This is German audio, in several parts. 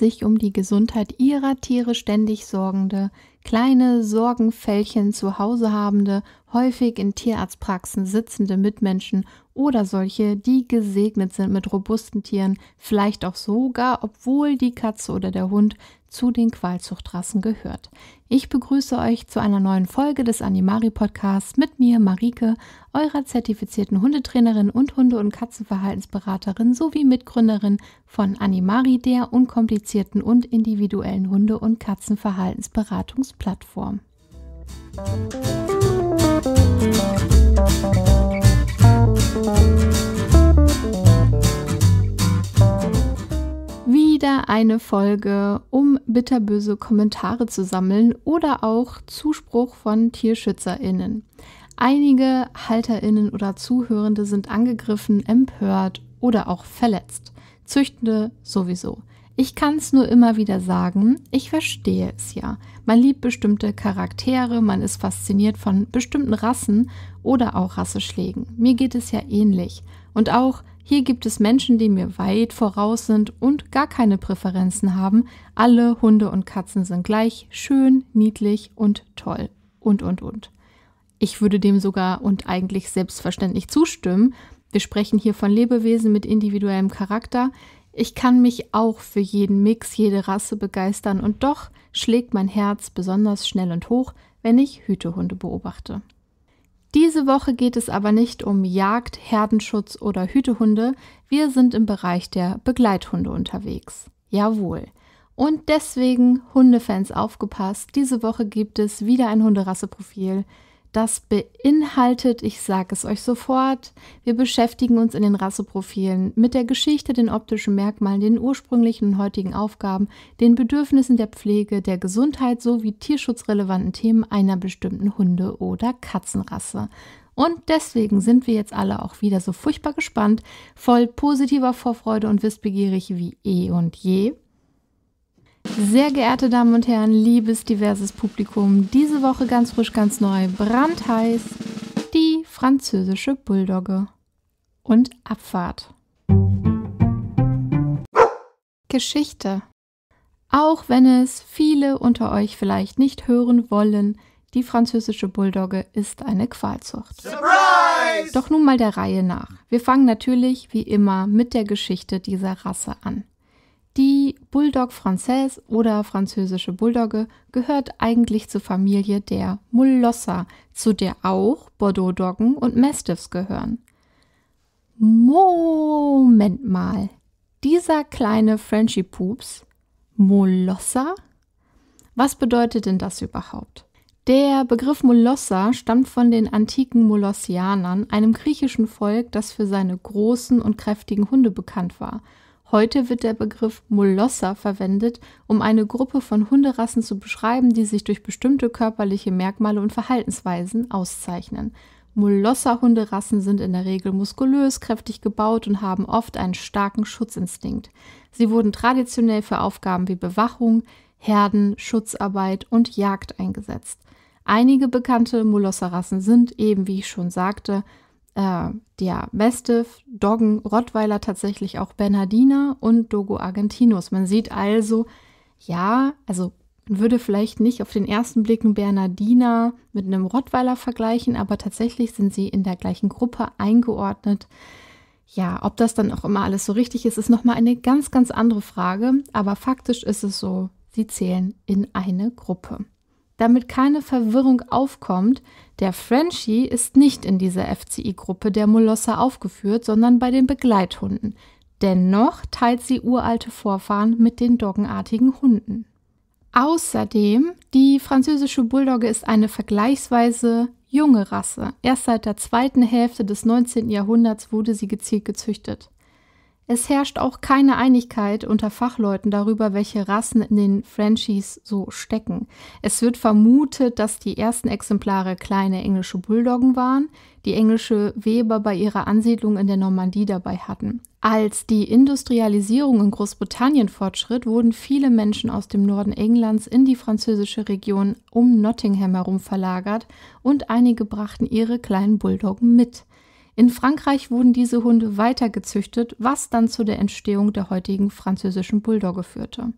sich um die Gesundheit ihrer Tiere ständig sorgende, kleine Sorgenfällchen zu Hause habende, häufig in Tierarztpraxen sitzende Mitmenschen oder solche, die gesegnet sind mit robusten Tieren, vielleicht auch sogar, obwohl die Katze oder der Hund zu den Qualzuchtrassen gehört. Ich begrüße euch zu einer neuen Folge des Animari Podcasts mit mir, Marike, eurer zertifizierten Hundetrainerin und Hunde- und Katzenverhaltensberaterin sowie Mitgründerin von Animari, der unkomplizierten und individuellen Hunde- und Katzenverhaltensberatungsplattform. Musik wieder eine Folge, um bitterböse Kommentare zu sammeln oder auch Zuspruch von TierschützerInnen. Einige HalterInnen oder Zuhörende sind angegriffen, empört oder auch verletzt. Züchtende sowieso. Ich kann es nur immer wieder sagen, ich verstehe es ja. Man liebt bestimmte Charaktere, man ist fasziniert von bestimmten Rassen oder auch Rasseschlägen. Mir geht es ja ähnlich. Und auch hier gibt es Menschen, die mir weit voraus sind und gar keine Präferenzen haben. Alle Hunde und Katzen sind gleich, schön, niedlich und toll. Und, und, und. Ich würde dem sogar und eigentlich selbstverständlich zustimmen. Wir sprechen hier von Lebewesen mit individuellem Charakter. Ich kann mich auch für jeden Mix, jede Rasse begeistern und doch schlägt mein Herz besonders schnell und hoch, wenn ich Hütehunde beobachte. Diese Woche geht es aber nicht um Jagd, Herdenschutz oder Hütehunde. Wir sind im Bereich der Begleithunde unterwegs. Jawohl. Und deswegen, Hundefans aufgepasst, diese Woche gibt es wieder ein Hunderasseprofil. profil das beinhaltet, ich sage es euch sofort, wir beschäftigen uns in den Rasseprofilen mit der Geschichte, den optischen Merkmalen, den ursprünglichen und heutigen Aufgaben, den Bedürfnissen der Pflege, der Gesundheit sowie tierschutzrelevanten Themen einer bestimmten Hunde- oder Katzenrasse. Und deswegen sind wir jetzt alle auch wieder so furchtbar gespannt, voll positiver Vorfreude und wissbegierig wie eh und je. Sehr geehrte Damen und Herren, liebes diverses Publikum, diese Woche ganz frisch, ganz neu, brandheiß, die französische Bulldogge und Abfahrt. Geschichte. Auch wenn es viele unter euch vielleicht nicht hören wollen, die französische Bulldogge ist eine Qualzucht. Surprise! Doch nun mal der Reihe nach. Wir fangen natürlich wie immer mit der Geschichte dieser Rasse an. Die Bulldog Française oder französische Bulldogge gehört eigentlich zur Familie der Molosser, zu der auch Bordeaux-Doggen und Mastiffs gehören. Moment mal, dieser kleine Frenchie Poops, Molosser? Was bedeutet denn das überhaupt? Der Begriff Molossa stammt von den antiken Molossianern, einem griechischen Volk, das für seine großen und kräftigen Hunde bekannt war Heute wird der Begriff Molosser verwendet, um eine Gruppe von Hunderassen zu beschreiben, die sich durch bestimmte körperliche Merkmale und Verhaltensweisen auszeichnen. Molosser-Hunderassen sind in der Regel muskulös, kräftig gebaut und haben oft einen starken Schutzinstinkt. Sie wurden traditionell für Aufgaben wie Bewachung, Herden, Schutzarbeit und Jagd eingesetzt. Einige bekannte Molosser-Rassen sind eben, wie ich schon sagte, äh, ja, Mastiff, Doggen, Rottweiler tatsächlich auch Bernardiner und Dogo Argentinos. Man sieht also, ja, also würde vielleicht nicht auf den ersten Blick einen Bernardiner mit einem Rottweiler vergleichen, aber tatsächlich sind sie in der gleichen Gruppe eingeordnet. Ja, ob das dann auch immer alles so richtig ist, ist nochmal eine ganz, ganz andere Frage. Aber faktisch ist es so, sie zählen in eine Gruppe. Damit keine Verwirrung aufkommt, der Frenchie ist nicht in dieser FCI-Gruppe der Molosser aufgeführt, sondern bei den Begleithunden. Dennoch teilt sie uralte Vorfahren mit den doggenartigen Hunden. Außerdem, die französische Bulldogge ist eine vergleichsweise junge Rasse. Erst seit der zweiten Hälfte des 19. Jahrhunderts wurde sie gezielt gezüchtet. Es herrscht auch keine Einigkeit unter Fachleuten darüber, welche Rassen in den Frenchies so stecken. Es wird vermutet, dass die ersten Exemplare kleine englische Bulldoggen waren, die englische Weber bei ihrer Ansiedlung in der Normandie dabei hatten. Als die Industrialisierung in Großbritannien fortschritt, wurden viele Menschen aus dem Norden Englands in die französische Region um Nottingham herum verlagert und einige brachten ihre kleinen Bulldoggen mit. In Frankreich wurden diese Hunde weitergezüchtet, was dann zu der Entstehung der heutigen französischen Bulldogge führte.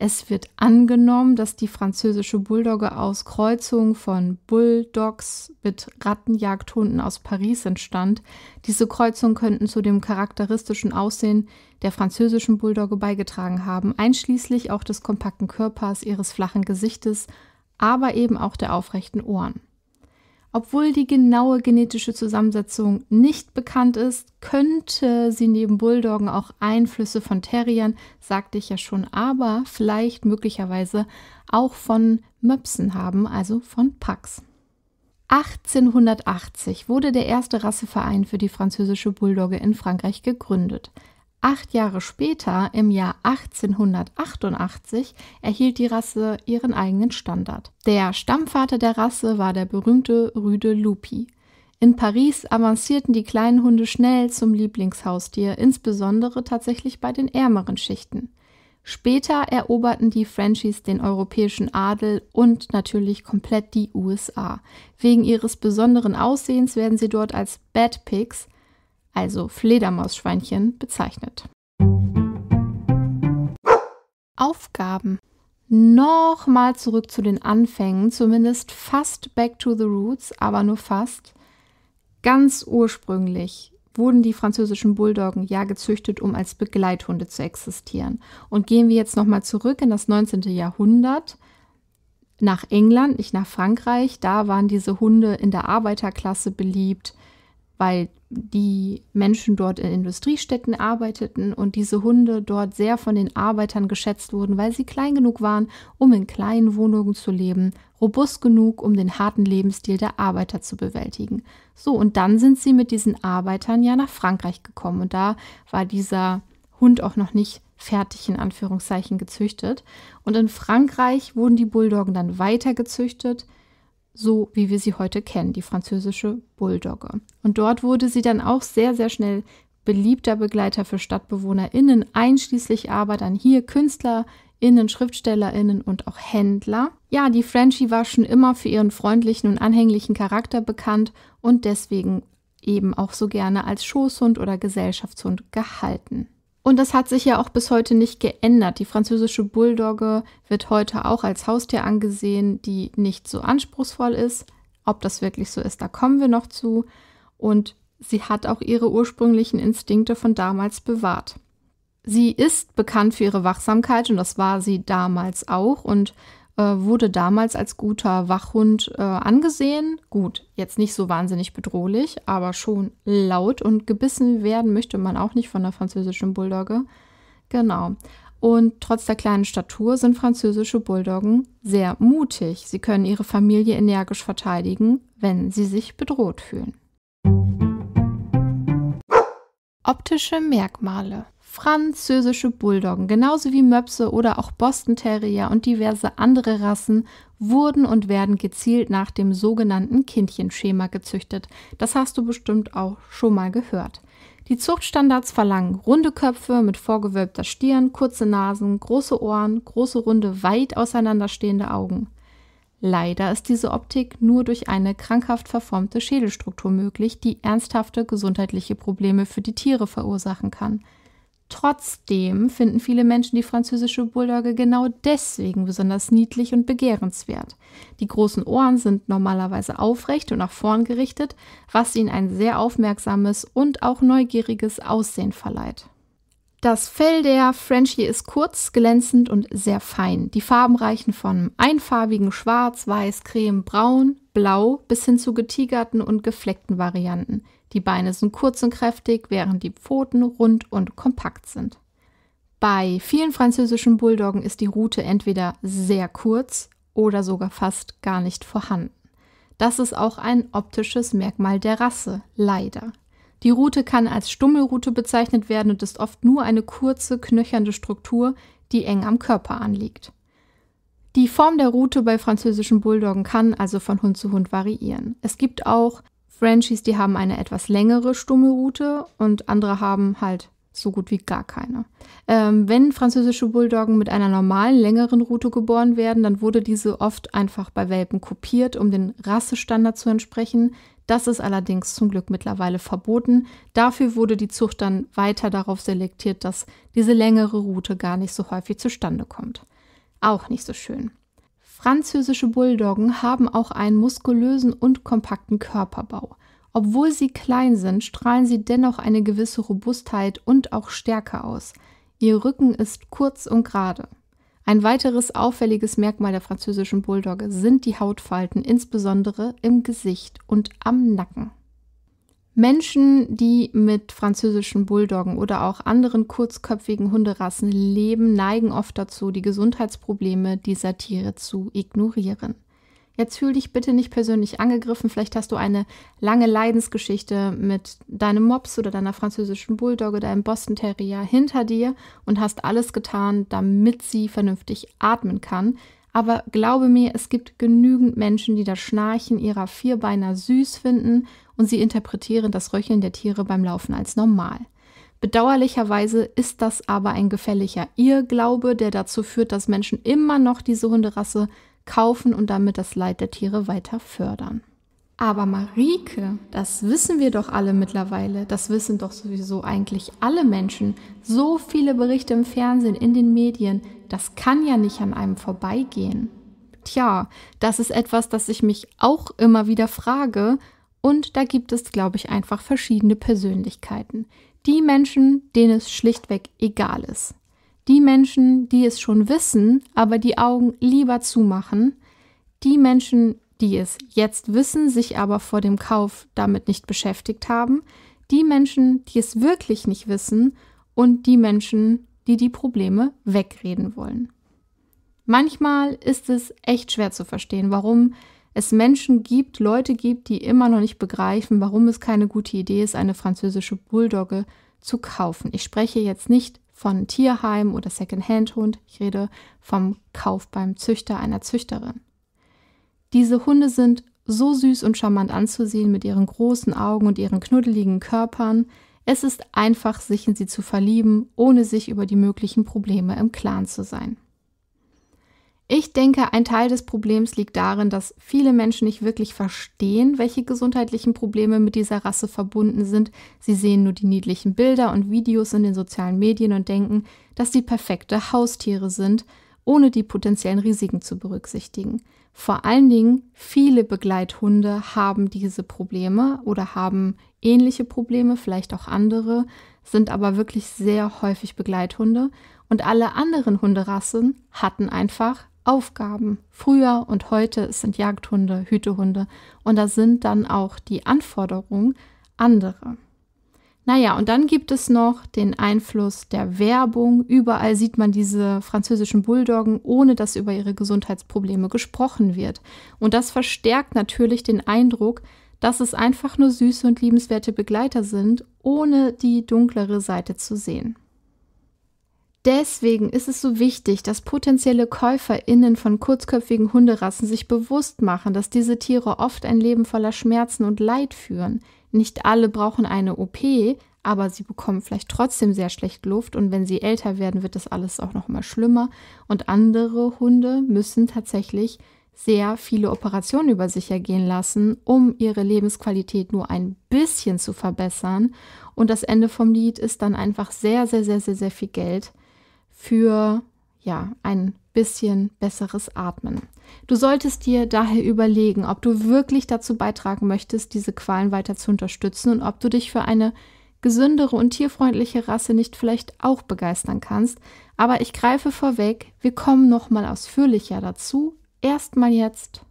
Es wird angenommen, dass die französische Bulldogge aus Kreuzungen von Bulldogs mit Rattenjagdhunden aus Paris entstand. Diese Kreuzungen könnten zu dem charakteristischen Aussehen der französischen Bulldogge beigetragen haben, einschließlich auch des kompakten Körpers, ihres flachen Gesichtes, aber eben auch der aufrechten Ohren. Obwohl die genaue genetische Zusammensetzung nicht bekannt ist, könnte sie neben Bulldoggen auch Einflüsse von Terriern, sagte ich ja schon, aber vielleicht möglicherweise auch von Möpsen haben, also von Pucks. 1880 wurde der erste Rasseverein für die französische Bulldogge in Frankreich gegründet. Acht Jahre später, im Jahr 1888, erhielt die Rasse ihren eigenen Standard. Der Stammvater der Rasse war der berühmte Rüde Lupi. In Paris avancierten die kleinen Hunde schnell zum Lieblingshaustier, insbesondere tatsächlich bei den ärmeren Schichten. Später eroberten die Frenchies den europäischen Adel und natürlich komplett die USA. Wegen ihres besonderen Aussehens werden sie dort als Bad Pigs, also Fledermausschweinchen, bezeichnet. Aufgaben. Nochmal zurück zu den Anfängen, zumindest fast back to the roots, aber nur fast. Ganz ursprünglich wurden die französischen Bulldoggen ja gezüchtet, um als Begleithunde zu existieren. Und gehen wir jetzt nochmal zurück in das 19. Jahrhundert, nach England, nicht nach Frankreich. Da waren diese Hunde in der Arbeiterklasse beliebt, weil die Menschen dort in Industriestädten arbeiteten und diese Hunde dort sehr von den Arbeitern geschätzt wurden, weil sie klein genug waren, um in kleinen Wohnungen zu leben, robust genug, um den harten Lebensstil der Arbeiter zu bewältigen. So, und dann sind sie mit diesen Arbeitern ja nach Frankreich gekommen und da war dieser Hund auch noch nicht fertig in Anführungszeichen gezüchtet. Und in Frankreich wurden die Bulldoggen dann weiter gezüchtet so wie wir sie heute kennen, die französische Bulldogge. Und dort wurde sie dann auch sehr, sehr schnell beliebter Begleiter für StadtbewohnerInnen, einschließlich aber dann hier KünstlerInnen, SchriftstellerInnen und auch Händler. Ja, die Frenchie war schon immer für ihren freundlichen und anhänglichen Charakter bekannt und deswegen eben auch so gerne als Schoßhund oder Gesellschaftshund gehalten. Und das hat sich ja auch bis heute nicht geändert. Die französische Bulldogge wird heute auch als Haustier angesehen, die nicht so anspruchsvoll ist. Ob das wirklich so ist, da kommen wir noch zu. Und sie hat auch ihre ursprünglichen Instinkte von damals bewahrt. Sie ist bekannt für ihre Wachsamkeit und das war sie damals auch und äh, wurde damals als guter Wachhund äh, angesehen. Gut, jetzt nicht so wahnsinnig bedrohlich, aber schon laut und gebissen werden möchte man auch nicht von der französischen Bulldogge. Genau. Und trotz der kleinen Statur sind französische Bulldoggen sehr mutig. Sie können ihre Familie energisch verteidigen, wenn sie sich bedroht fühlen. Optische Merkmale französische Bulldoggen, genauso wie Möpse oder auch Boston Terrier und diverse andere Rassen, wurden und werden gezielt nach dem sogenannten Kindchenschema gezüchtet. Das hast du bestimmt auch schon mal gehört. Die Zuchtstandards verlangen runde Köpfe mit vorgewölbter Stirn, kurze Nasen, große Ohren, große runde, weit auseinanderstehende Augen. Leider ist diese Optik nur durch eine krankhaft verformte Schädelstruktur möglich, die ernsthafte gesundheitliche Probleme für die Tiere verursachen kann. Trotzdem finden viele Menschen die französische Bulldogge genau deswegen besonders niedlich und begehrenswert. Die großen Ohren sind normalerweise aufrecht und nach vorn gerichtet, was ihnen ein sehr aufmerksames und auch neugieriges Aussehen verleiht. Das Fell der Frenchie ist kurz, glänzend und sehr fein. Die Farben reichen von einfarbigen Schwarz, Weiß, Creme, Braun, Blau bis hin zu getigerten und gefleckten Varianten. Die Beine sind kurz und kräftig, während die Pfoten rund und kompakt sind. Bei vielen französischen Bulldoggen ist die Rute entweder sehr kurz oder sogar fast gar nicht vorhanden. Das ist auch ein optisches Merkmal der Rasse, leider. Die Rute kann als Stummelrute bezeichnet werden und ist oft nur eine kurze, knöchernde Struktur, die eng am Körper anliegt. Die Form der Rute bei französischen Bulldoggen kann also von Hund zu Hund variieren. Es gibt auch Frenchies, die haben eine etwas längere stumme Route und andere haben halt so gut wie gar keine. Ähm, wenn französische Bulldoggen mit einer normalen, längeren Route geboren werden, dann wurde diese oft einfach bei Welpen kopiert, um den Rassestandard zu entsprechen. Das ist allerdings zum Glück mittlerweile verboten. Dafür wurde die Zucht dann weiter darauf selektiert, dass diese längere Route gar nicht so häufig zustande kommt. Auch nicht so schön. Französische Bulldoggen haben auch einen muskulösen und kompakten Körperbau. Obwohl sie klein sind, strahlen sie dennoch eine gewisse Robustheit und auch Stärke aus. Ihr Rücken ist kurz und gerade. Ein weiteres auffälliges Merkmal der französischen Bulldogge sind die Hautfalten, insbesondere im Gesicht und am Nacken. Menschen, die mit französischen Bulldoggen oder auch anderen kurzköpfigen Hunderassen leben, neigen oft dazu, die Gesundheitsprobleme dieser Tiere zu ignorieren. Jetzt fühl dich bitte nicht persönlich angegriffen. Vielleicht hast du eine lange Leidensgeschichte mit deinem Mops oder deiner französischen Bulldogge, deinem Boston Terrier hinter dir und hast alles getan, damit sie vernünftig atmen kann. Aber glaube mir, es gibt genügend Menschen, die das Schnarchen ihrer Vierbeiner süß finden und sie interpretieren das Röcheln der Tiere beim Laufen als normal. Bedauerlicherweise ist das aber ein gefährlicher Irrglaube, der dazu führt, dass Menschen immer noch diese Hunderasse kaufen und damit das Leid der Tiere weiter fördern. Aber Marike, das wissen wir doch alle mittlerweile, das wissen doch sowieso eigentlich alle Menschen. So viele Berichte im Fernsehen, in den Medien, das kann ja nicht an einem vorbeigehen. Tja, das ist etwas, das ich mich auch immer wieder frage und da gibt es, glaube ich, einfach verschiedene Persönlichkeiten. Die Menschen, denen es schlichtweg egal ist. Die Menschen, die es schon wissen, aber die Augen lieber zumachen. Die Menschen, die es jetzt wissen, sich aber vor dem Kauf damit nicht beschäftigt haben. Die Menschen, die es wirklich nicht wissen. Und die Menschen, die die Probleme wegreden wollen. Manchmal ist es echt schwer zu verstehen, warum es Menschen gibt, Leute gibt, die immer noch nicht begreifen, warum es keine gute Idee ist, eine französische Bulldogge zu kaufen. Ich spreche jetzt nicht von Tierheim oder Secondhand-Hund, ich rede vom Kauf beim Züchter einer Züchterin. Diese Hunde sind so süß und charmant anzusehen mit ihren großen Augen und ihren knuddeligen Körpern. Es ist einfach, sich in sie zu verlieben, ohne sich über die möglichen Probleme im Klaren zu sein. Ich denke, ein Teil des Problems liegt darin, dass viele Menschen nicht wirklich verstehen, welche gesundheitlichen Probleme mit dieser Rasse verbunden sind. Sie sehen nur die niedlichen Bilder und Videos in den sozialen Medien und denken, dass sie perfekte Haustiere sind, ohne die potenziellen Risiken zu berücksichtigen. Vor allen Dingen, viele Begleithunde haben diese Probleme oder haben ähnliche Probleme, vielleicht auch andere, sind aber wirklich sehr häufig Begleithunde und alle anderen Hunderassen hatten einfach Aufgaben. Früher und heute sind Jagdhunde, Hütehunde und da sind dann auch die Anforderungen andere. Naja, und dann gibt es noch den Einfluss der Werbung. Überall sieht man diese französischen Bulldoggen, ohne dass über ihre Gesundheitsprobleme gesprochen wird. Und das verstärkt natürlich den Eindruck, dass es einfach nur süße und liebenswerte Begleiter sind, ohne die dunklere Seite zu sehen. Deswegen ist es so wichtig, dass potenzielle KäuferInnen von kurzköpfigen Hunderassen sich bewusst machen, dass diese Tiere oft ein Leben voller Schmerzen und Leid führen. Nicht alle brauchen eine OP, aber sie bekommen vielleicht trotzdem sehr schlecht Luft und wenn sie älter werden, wird das alles auch noch mal schlimmer und andere Hunde müssen tatsächlich sehr viele Operationen über sich ergehen lassen, um ihre Lebensqualität nur ein bisschen zu verbessern und das Ende vom Lied ist dann einfach sehr sehr sehr sehr sehr viel Geld für ja, ein bisschen besseres Atmen. Du solltest dir daher überlegen, ob du wirklich dazu beitragen möchtest, diese Qualen weiter zu unterstützen und ob du dich für eine gesündere und tierfreundliche Rasse nicht vielleicht auch begeistern kannst. Aber ich greife vorweg, wir kommen nochmal ausführlicher dazu. Erstmal jetzt.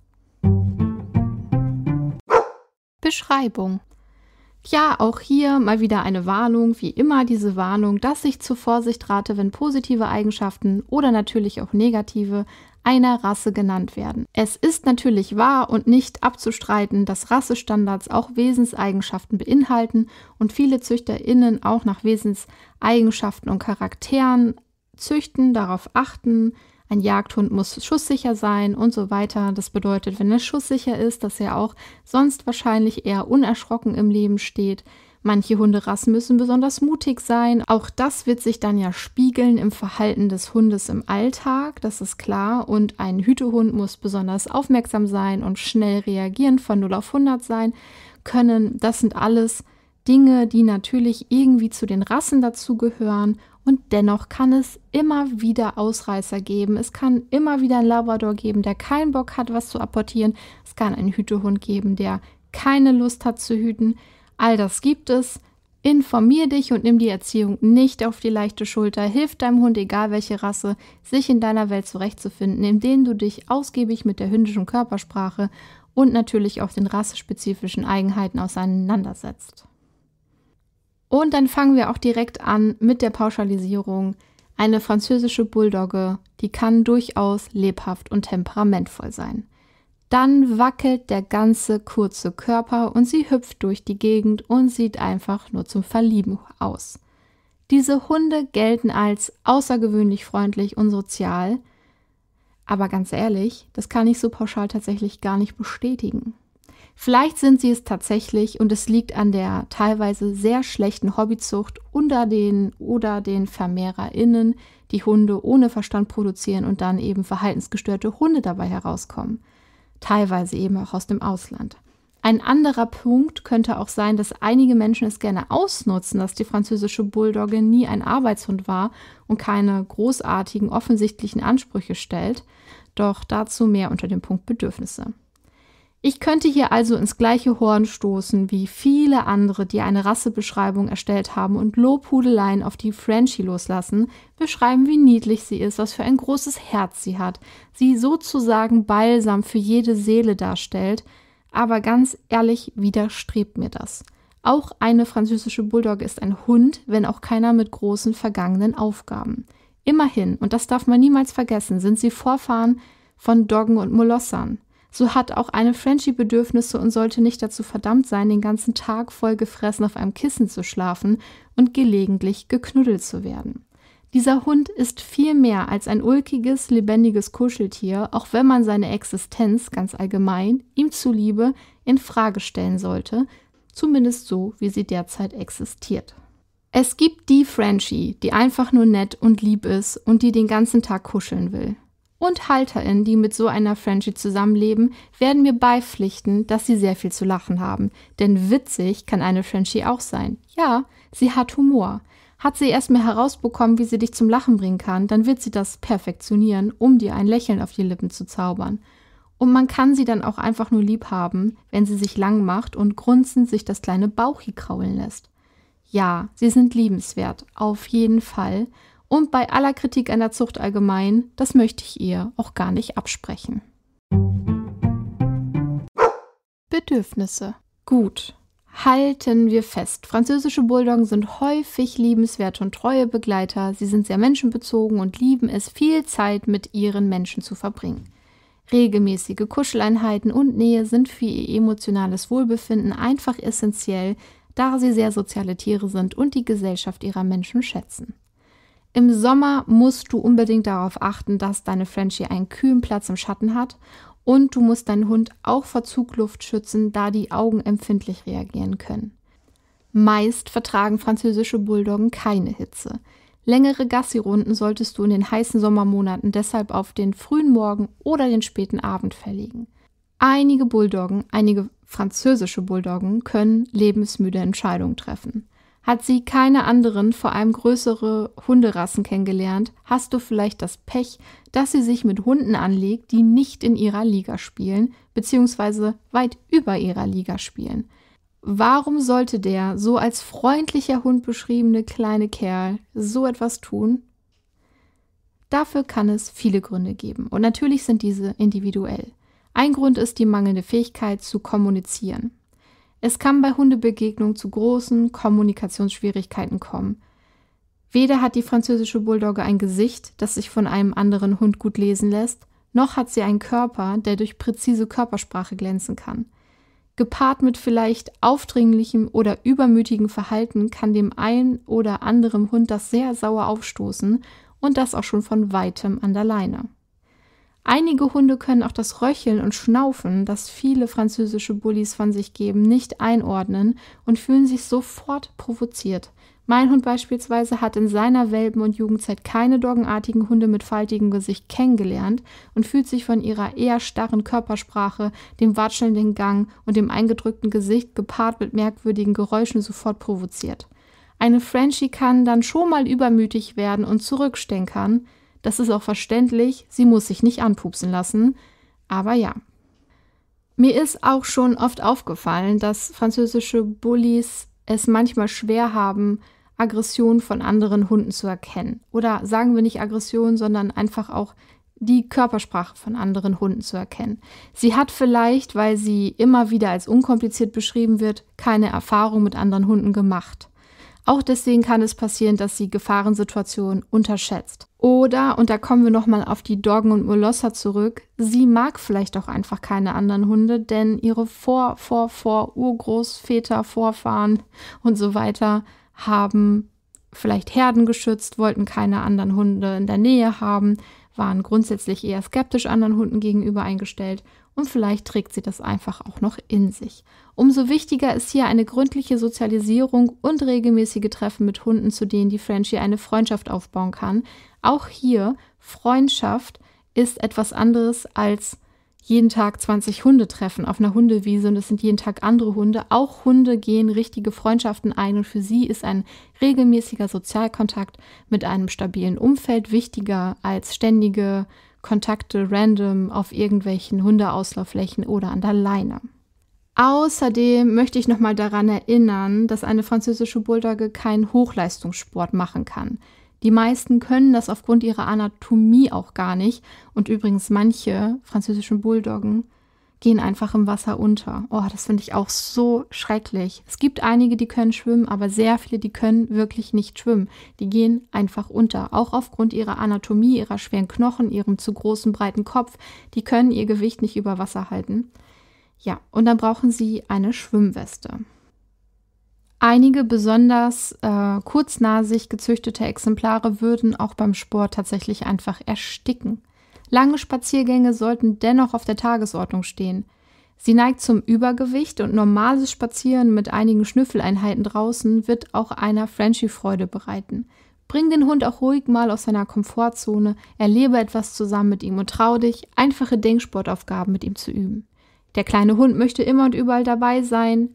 Beschreibung. Ja, auch hier mal wieder eine Warnung, wie immer diese Warnung, dass ich zur Vorsicht rate, wenn positive Eigenschaften oder natürlich auch negative einer Rasse genannt werden. Es ist natürlich wahr und nicht abzustreiten, dass Rassestandards auch Wesenseigenschaften beinhalten und viele Züchterinnen auch nach Wesenseigenschaften und Charakteren züchten, darauf achten, ein Jagdhund muss schusssicher sein und so weiter. Das bedeutet, wenn er schusssicher ist, dass er auch sonst wahrscheinlich eher unerschrocken im Leben steht. Manche Hunderassen müssen besonders mutig sein. Auch das wird sich dann ja spiegeln im Verhalten des Hundes im Alltag, das ist klar. Und ein Hütehund muss besonders aufmerksam sein und schnell reagieren, von 0 auf 100 sein können. Das sind alles Dinge, die natürlich irgendwie zu den Rassen dazugehören und dennoch kann es immer wieder Ausreißer geben. Es kann immer wieder ein Labrador geben, der keinen Bock hat, was zu apportieren. Es kann einen Hütehund geben, der keine Lust hat zu hüten. All das gibt es. Informier dich und nimm die Erziehung nicht auf die leichte Schulter. Hilf deinem Hund, egal welche Rasse, sich in deiner Welt zurechtzufinden, indem du dich ausgiebig mit der hündischen Körpersprache und natürlich auch den rassespezifischen Eigenheiten auseinandersetzt. Und dann fangen wir auch direkt an mit der Pauschalisierung. Eine französische Bulldogge, die kann durchaus lebhaft und temperamentvoll sein. Dann wackelt der ganze kurze Körper und sie hüpft durch die Gegend und sieht einfach nur zum Verlieben aus. Diese Hunde gelten als außergewöhnlich freundlich und sozial, aber ganz ehrlich, das kann ich so pauschal tatsächlich gar nicht bestätigen. Vielleicht sind sie es tatsächlich und es liegt an der teilweise sehr schlechten Hobbyzucht unter den oder den VermehrerInnen, die Hunde ohne Verstand produzieren und dann eben verhaltensgestörte Hunde dabei herauskommen. Teilweise eben auch aus dem Ausland. Ein anderer Punkt könnte auch sein, dass einige Menschen es gerne ausnutzen, dass die französische Bulldogge nie ein Arbeitshund war und keine großartigen offensichtlichen Ansprüche stellt. Doch dazu mehr unter dem Punkt Bedürfnisse. Ich könnte hier also ins gleiche Horn stoßen wie viele andere, die eine Rassebeschreibung erstellt haben und Lobhudeleien auf die Frenchie loslassen, beschreiben, wie niedlich sie ist, was für ein großes Herz sie hat, sie sozusagen Balsam für jede Seele darstellt, aber ganz ehrlich widerstrebt mir das. Auch eine französische Bulldogge ist ein Hund, wenn auch keiner mit großen vergangenen Aufgaben. Immerhin, und das darf man niemals vergessen, sind sie Vorfahren von Doggen und Molossern. So hat auch eine Frenchie Bedürfnisse und sollte nicht dazu verdammt sein, den ganzen Tag voll gefressen auf einem Kissen zu schlafen und gelegentlich geknuddelt zu werden. Dieser Hund ist viel mehr als ein ulkiges, lebendiges Kuscheltier, auch wenn man seine Existenz ganz allgemein ihm zuliebe in Frage stellen sollte, zumindest so, wie sie derzeit existiert. Es gibt die Frenchie, die einfach nur nett und lieb ist und die den ganzen Tag kuscheln will und HalterInnen, die mit so einer Frenchie zusammenleben, werden mir beipflichten, dass sie sehr viel zu lachen haben. Denn witzig kann eine Frenchie auch sein. Ja, sie hat Humor. Hat sie erstmal herausbekommen, wie sie dich zum Lachen bringen kann, dann wird sie das perfektionieren, um dir ein Lächeln auf die Lippen zu zaubern. Und man kann sie dann auch einfach nur lieb haben, wenn sie sich lang macht und grunzend sich das kleine Bauchi kraulen lässt. Ja, sie sind liebenswert, auf jeden Fall. Und bei aller Kritik an der Zucht allgemein, das möchte ich ihr auch gar nicht absprechen. Bedürfnisse. Gut. Halten wir fest. Französische Bulldoggen sind häufig liebenswerte und treue Begleiter. Sie sind sehr menschenbezogen und lieben es, viel Zeit mit ihren Menschen zu verbringen. Regelmäßige Kuscheleinheiten und Nähe sind für ihr emotionales Wohlbefinden einfach essentiell, da sie sehr soziale Tiere sind und die Gesellschaft ihrer Menschen schätzen. Im Sommer musst du unbedingt darauf achten, dass deine Frenchie einen kühlen Platz im Schatten hat und du musst deinen Hund auch vor Zugluft schützen, da die Augen empfindlich reagieren können. Meist vertragen französische Bulldoggen keine Hitze. Längere Gassi-Runden solltest du in den heißen Sommermonaten deshalb auf den frühen Morgen oder den späten Abend verlegen. Einige Bulldoggen, einige französische Bulldoggen können lebensmüde Entscheidungen treffen. Hat sie keine anderen, vor allem größere Hunderassen kennengelernt, hast du vielleicht das Pech, dass sie sich mit Hunden anlegt, die nicht in ihrer Liga spielen, beziehungsweise weit über ihrer Liga spielen. Warum sollte der so als freundlicher Hund beschriebene kleine Kerl so etwas tun? Dafür kann es viele Gründe geben und natürlich sind diese individuell. Ein Grund ist die mangelnde Fähigkeit zu kommunizieren. Es kann bei Hundebegegnungen zu großen Kommunikationsschwierigkeiten kommen. Weder hat die französische Bulldogge ein Gesicht, das sich von einem anderen Hund gut lesen lässt, noch hat sie einen Körper, der durch präzise Körpersprache glänzen kann. Gepaart mit vielleicht aufdringlichem oder übermütigem Verhalten kann dem einen oder anderen Hund das sehr sauer aufstoßen und das auch schon von weitem an der Leine. Einige Hunde können auch das Röcheln und Schnaufen, das viele französische Bullies von sich geben, nicht einordnen und fühlen sich sofort provoziert. Mein Hund beispielsweise hat in seiner Welpen- und Jugendzeit keine doggenartigen Hunde mit faltigem Gesicht kennengelernt und fühlt sich von ihrer eher starren Körpersprache, dem watschelnden Gang und dem eingedrückten Gesicht gepaart mit merkwürdigen Geräuschen sofort provoziert. Eine Frenchie kann dann schon mal übermütig werden und zurückstenkern, das ist auch verständlich, sie muss sich nicht anpupsen lassen. Aber ja. Mir ist auch schon oft aufgefallen, dass französische Bullies es manchmal schwer haben, Aggression von anderen Hunden zu erkennen. Oder sagen wir nicht Aggression, sondern einfach auch die Körpersprache von anderen Hunden zu erkennen. Sie hat vielleicht, weil sie immer wieder als unkompliziert beschrieben wird, keine Erfahrung mit anderen Hunden gemacht. Auch deswegen kann es passieren, dass sie Gefahrensituationen unterschätzt. Oder, und da kommen wir nochmal auf die Doggen und Molosser zurück, sie mag vielleicht auch einfach keine anderen Hunde, denn ihre Vor-, Vor-, Vor-, Urgroßväter, Vorfahren und so weiter haben vielleicht Herden geschützt, wollten keine anderen Hunde in der Nähe haben, waren grundsätzlich eher skeptisch anderen Hunden gegenüber eingestellt und vielleicht trägt sie das einfach auch noch in sich. Umso wichtiger ist hier eine gründliche Sozialisierung und regelmäßige Treffen mit Hunden, zu denen die Frenchie eine Freundschaft aufbauen kann. Auch hier, Freundschaft ist etwas anderes als jeden Tag 20 Hunde treffen auf einer Hundewiese und es sind jeden Tag andere Hunde. Auch Hunde gehen richtige Freundschaften ein und für sie ist ein regelmäßiger Sozialkontakt mit einem stabilen Umfeld wichtiger als ständige Kontakte random auf irgendwelchen Hundeauslaufflächen oder an der Leine. Außerdem möchte ich nochmal daran erinnern, dass eine französische Bulldogge keinen Hochleistungssport machen kann. Die meisten können das aufgrund ihrer Anatomie auch gar nicht. Und übrigens, manche französischen Bulldoggen gehen einfach im Wasser unter. Oh, das finde ich auch so schrecklich. Es gibt einige, die können schwimmen, aber sehr viele, die können wirklich nicht schwimmen. Die gehen einfach unter. Auch aufgrund ihrer Anatomie, ihrer schweren Knochen, ihrem zu großen, breiten Kopf. Die können ihr Gewicht nicht über Wasser halten. Ja, und dann brauchen sie eine Schwimmweste. Einige besonders äh, kurznasig gezüchtete Exemplare würden auch beim Sport tatsächlich einfach ersticken. Lange Spaziergänge sollten dennoch auf der Tagesordnung stehen. Sie neigt zum Übergewicht und normales Spazieren mit einigen Schnüffeleinheiten draußen wird auch einer Frenchie Freude bereiten. Bring den Hund auch ruhig mal aus seiner Komfortzone, erlebe etwas zusammen mit ihm und trau dich, einfache Denksportaufgaben mit ihm zu üben. Der kleine Hund möchte immer und überall dabei sein.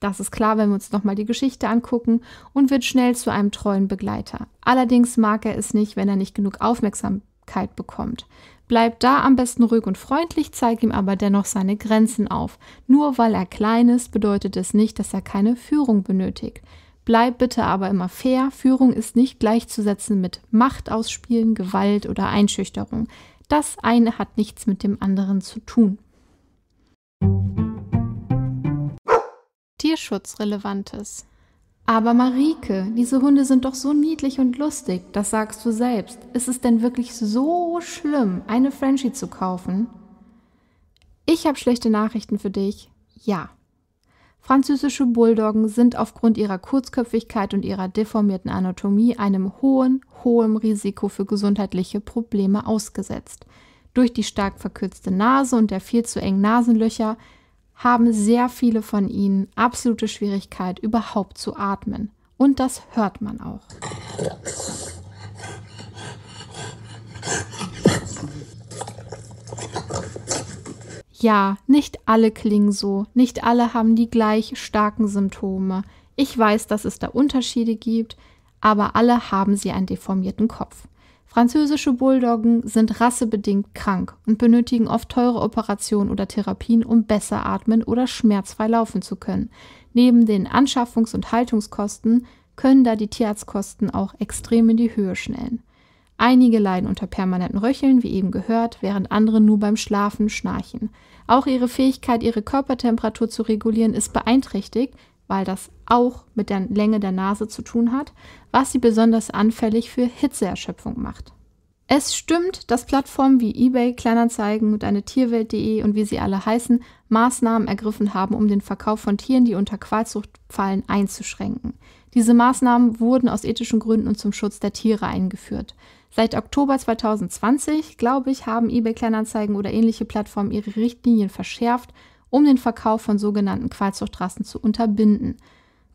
Das ist klar, wenn wir uns nochmal die Geschichte angucken und wird schnell zu einem treuen Begleiter. Allerdings mag er es nicht, wenn er nicht genug Aufmerksamkeit bekommt. Bleib da am besten ruhig und freundlich, zeig ihm aber dennoch seine Grenzen auf. Nur weil er klein ist, bedeutet es nicht, dass er keine Führung benötigt. Bleib bitte aber immer fair. Führung ist nicht gleichzusetzen mit Macht ausspielen, Gewalt oder Einschüchterung. Das eine hat nichts mit dem anderen zu tun. Tierschutzrelevantes. Aber Marike, diese Hunde sind doch so niedlich und lustig, das sagst du selbst. Ist es denn wirklich so schlimm, eine Frenchie zu kaufen? Ich habe schlechte Nachrichten für dich. Ja. Französische Bulldoggen sind aufgrund ihrer Kurzköpfigkeit und ihrer deformierten Anatomie einem hohen, hohem Risiko für gesundheitliche Probleme ausgesetzt. Durch die stark verkürzte Nase und der viel zu engen Nasenlöcher haben sehr viele von ihnen absolute Schwierigkeit, überhaupt zu atmen. Und das hört man auch. Ja, nicht alle klingen so, nicht alle haben die gleich starken Symptome. Ich weiß, dass es da Unterschiede gibt, aber alle haben sie einen deformierten Kopf. Französische Bulldoggen sind rassebedingt krank und benötigen oft teure Operationen oder Therapien, um besser atmen oder schmerzfrei laufen zu können. Neben den Anschaffungs- und Haltungskosten können da die Tierarztkosten auch extrem in die Höhe schnellen. Einige leiden unter permanenten Röcheln, wie eben gehört, während andere nur beim Schlafen schnarchen. Auch ihre Fähigkeit, ihre Körpertemperatur zu regulieren, ist beeinträchtigt, weil das auch mit der Länge der Nase zu tun hat, was sie besonders anfällig für Hitzeerschöpfung macht. Es stimmt, dass Plattformen wie eBay, Kleinanzeigen und eine Tierwelt.de und wie sie alle heißen, Maßnahmen ergriffen haben, um den Verkauf von Tieren, die unter Qualzucht fallen, einzuschränken. Diese Maßnahmen wurden aus ethischen Gründen und zum Schutz der Tiere eingeführt. Seit Oktober 2020, glaube ich, haben eBay Kleinanzeigen oder ähnliche Plattformen ihre Richtlinien verschärft, um den Verkauf von sogenannten Qualzuchtrassen zu unterbinden.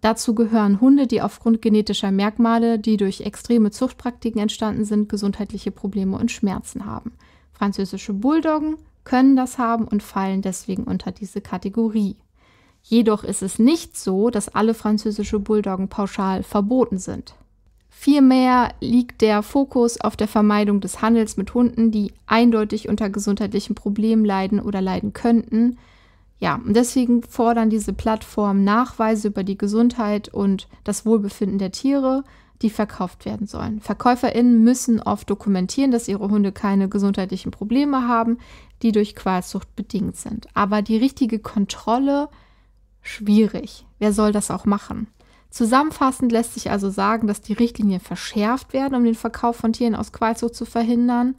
Dazu gehören Hunde, die aufgrund genetischer Merkmale, die durch extreme Zuchtpraktiken entstanden sind, gesundheitliche Probleme und Schmerzen haben. Französische Bulldoggen können das haben und fallen deswegen unter diese Kategorie. Jedoch ist es nicht so, dass alle französische Bulldoggen pauschal verboten sind. Vielmehr liegt der Fokus auf der Vermeidung des Handels mit Hunden, die eindeutig unter gesundheitlichen Problemen leiden oder leiden könnten, ja, und deswegen fordern diese Plattformen Nachweise über die Gesundheit und das Wohlbefinden der Tiere, die verkauft werden sollen. VerkäuferInnen müssen oft dokumentieren, dass ihre Hunde keine gesundheitlichen Probleme haben, die durch Qualzucht bedingt sind. Aber die richtige Kontrolle schwierig. Wer soll das auch machen? Zusammenfassend lässt sich also sagen, dass die Richtlinien verschärft werden, um den Verkauf von Tieren aus Qualzucht zu verhindern.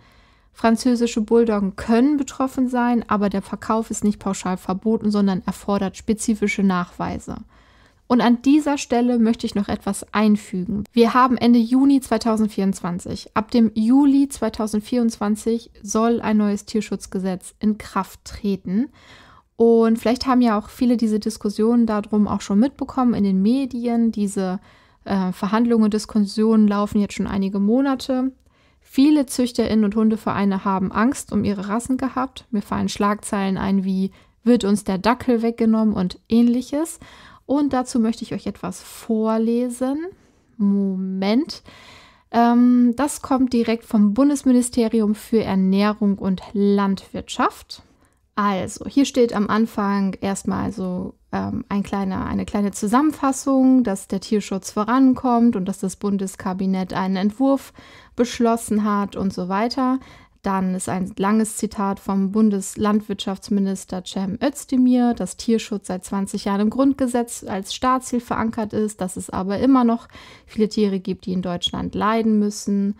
Französische Bulldoggen können betroffen sein, aber der Verkauf ist nicht pauschal verboten, sondern erfordert spezifische Nachweise. Und an dieser Stelle möchte ich noch etwas einfügen. Wir haben Ende Juni 2024. Ab dem Juli 2024 soll ein neues Tierschutzgesetz in Kraft treten. Und vielleicht haben ja auch viele diese Diskussionen darum auch schon mitbekommen in den Medien. Diese äh, Verhandlungen und Diskussionen laufen jetzt schon einige Monate. Viele ZüchterInnen und Hundevereine haben Angst um ihre Rassen gehabt. Mir fallen Schlagzeilen ein wie wird uns der Dackel weggenommen und ähnliches. Und dazu möchte ich euch etwas vorlesen. Moment. Ähm, das kommt direkt vom Bundesministerium für Ernährung und Landwirtschaft. Also, hier steht am Anfang erstmal so ähm, ein kleiner, eine kleine Zusammenfassung, dass der Tierschutz vorankommt und dass das Bundeskabinett einen Entwurf beschlossen hat und so weiter. Dann ist ein langes Zitat vom Bundeslandwirtschaftsminister Cem Özdemir, dass Tierschutz seit 20 Jahren im Grundgesetz als Staatsziel verankert ist, dass es aber immer noch viele Tiere gibt, die in Deutschland leiden müssen.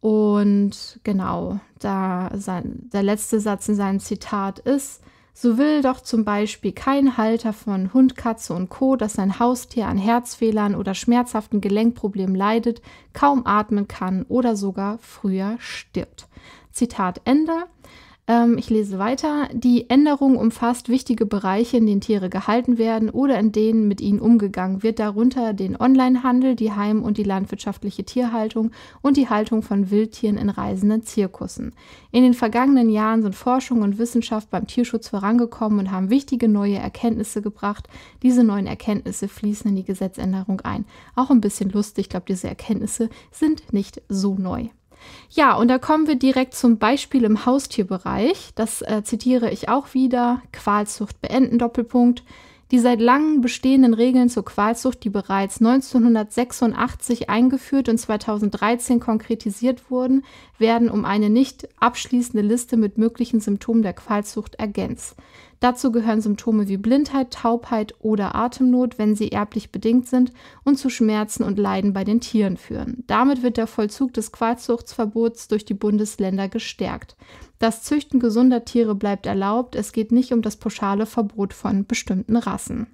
Und genau, da sein, der letzte Satz in seinem Zitat ist, so will doch zum Beispiel kein Halter von Hund, Katze und Co., dass sein Haustier an Herzfehlern oder schmerzhaften Gelenkproblemen leidet, kaum atmen kann oder sogar früher stirbt. Zitat Ende. Ähm, ich lese weiter. Die Änderung umfasst wichtige Bereiche, in denen Tiere gehalten werden oder in denen mit ihnen umgegangen wird, darunter den Onlinehandel, die Heim- und die landwirtschaftliche Tierhaltung und die Haltung von Wildtieren in reisenden Zirkussen. In den vergangenen Jahren sind Forschung und Wissenschaft beim Tierschutz vorangekommen und haben wichtige neue Erkenntnisse gebracht. Diese neuen Erkenntnisse fließen in die Gesetzänderung ein. Auch ein bisschen lustig, ich glaube, diese Erkenntnisse sind nicht so neu. Ja, und da kommen wir direkt zum Beispiel im Haustierbereich. Das äh, zitiere ich auch wieder. Qualzucht beenden, Doppelpunkt. Die seit langem bestehenden Regeln zur Qualzucht, die bereits 1986 eingeführt und 2013 konkretisiert wurden, werden um eine nicht abschließende Liste mit möglichen Symptomen der Qualzucht ergänzt. Dazu gehören Symptome wie Blindheit, Taubheit oder Atemnot, wenn sie erblich bedingt sind und zu Schmerzen und Leiden bei den Tieren führen. Damit wird der Vollzug des Qualzuchtsverbots durch die Bundesländer gestärkt. Das Züchten gesunder Tiere bleibt erlaubt, es geht nicht um das pauschale Verbot von bestimmten Rassen.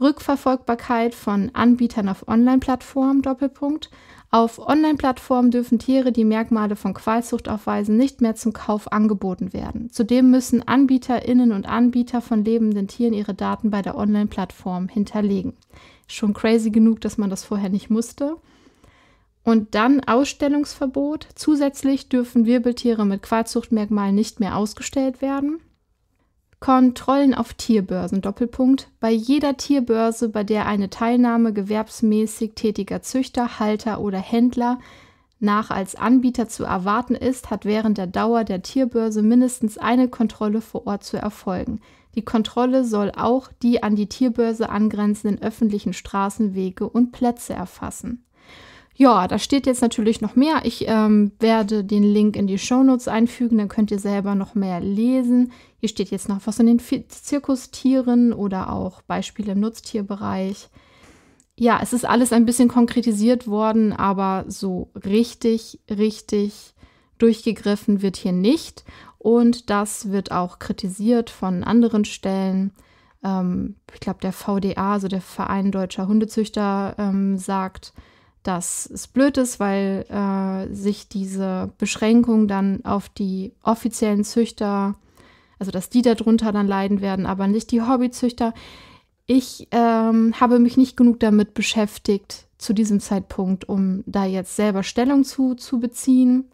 Rückverfolgbarkeit von Anbietern auf Online-Plattformen, Doppelpunkt. Auf Online-Plattformen dürfen Tiere, die Merkmale von Qualzucht aufweisen, nicht mehr zum Kauf angeboten werden. Zudem müssen Anbieterinnen und Anbieter von lebenden Tieren ihre Daten bei der Online-Plattform hinterlegen. Schon crazy genug, dass man das vorher nicht musste. Und dann Ausstellungsverbot. Zusätzlich dürfen Wirbeltiere mit Qualzuchtmerkmalen nicht mehr ausgestellt werden. Kontrollen auf Tierbörsen, Doppelpunkt. Bei jeder Tierbörse, bei der eine Teilnahme gewerbsmäßig tätiger Züchter, Halter oder Händler nach als Anbieter zu erwarten ist, hat während der Dauer der Tierbörse mindestens eine Kontrolle vor Ort zu erfolgen. Die Kontrolle soll auch die an die Tierbörse angrenzenden öffentlichen Straßenwege und Plätze erfassen. Ja, da steht jetzt natürlich noch mehr. Ich ähm, werde den Link in die Shownotes einfügen, dann könnt ihr selber noch mehr lesen. Hier steht jetzt noch was in den Zirkustieren oder auch Beispiele im Nutztierbereich. Ja, es ist alles ein bisschen konkretisiert worden, aber so richtig, richtig durchgegriffen wird hier nicht. Und das wird auch kritisiert von anderen Stellen. Ähm, ich glaube, der VDA, also der Verein Deutscher Hundezüchter, ähm, sagt, dass es blöd ist, weil äh, sich diese Beschränkung dann auf die offiziellen Züchter also dass die darunter dann leiden werden, aber nicht die Hobbyzüchter. Ich ähm, habe mich nicht genug damit beschäftigt zu diesem Zeitpunkt, um da jetzt selber Stellung zu, zu beziehen.